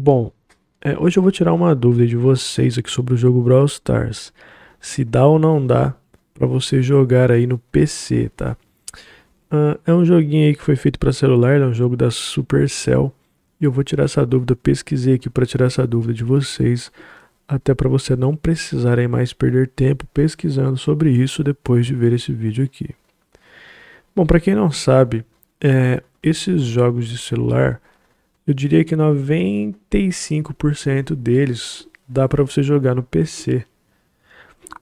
Bom, é, hoje eu vou tirar uma dúvida de vocês aqui sobre o jogo Brawl Stars. Se dá ou não dá para você jogar aí no PC, tá? Uh, é um joguinho aí que foi feito para celular, é um jogo da Supercell. E eu vou tirar essa dúvida, pesquisei aqui para tirar essa dúvida de vocês, até para você não precisarem mais perder tempo pesquisando sobre isso depois de ver esse vídeo aqui. Bom, para quem não sabe, é, esses jogos de celular eu diria que 95% deles dá para você jogar no PC.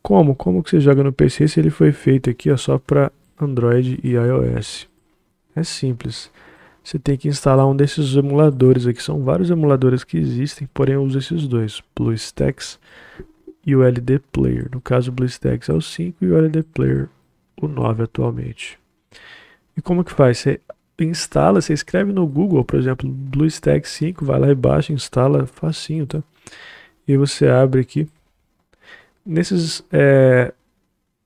Como? Como que você joga no PC se ele foi feito aqui ó, só para Android e iOS? É simples. Você tem que instalar um desses emuladores aqui. São vários emuladores que existem, porém eu uso esses dois. BlueStacks e o LD Player. No caso, o BlueStacks é o 5 e o LD Player o 9 atualmente. E como que faz? Você instala, você escreve no Google, por exemplo, BlueStack 5, vai lá e baixa, instala facinho, tá? E você abre aqui. Nesses é,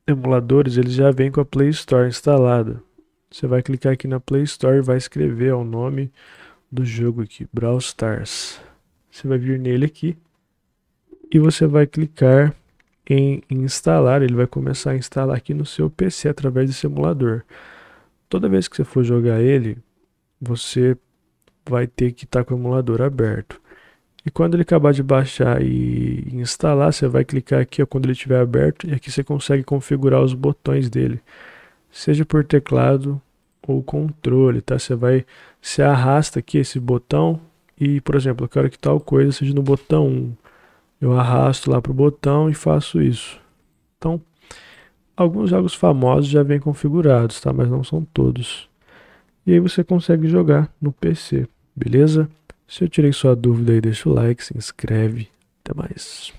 emuladores, eles já vem com a Play Store instalada. Você vai clicar aqui na Play Store e vai escrever ó, o nome do jogo aqui, Brawl Stars. Você vai vir nele aqui e você vai clicar em instalar, ele vai começar a instalar aqui no seu PC através desse emulador. Toda vez que você for jogar ele, você vai ter que estar tá com o emulador aberto. E quando ele acabar de baixar e instalar, você vai clicar aqui ó, quando ele estiver aberto e aqui você consegue configurar os botões dele, seja por teclado ou controle, tá? Você vai, se arrasta aqui esse botão e, por exemplo, eu quero que tal coisa seja no botão 1. Eu arrasto lá para o botão e faço isso. Então, Alguns jogos famosos já vêm configurados, tá? Mas não são todos. E aí você consegue jogar no PC, beleza? Se eu tirei sua dúvida aí, deixa o like, se inscreve. Até mais.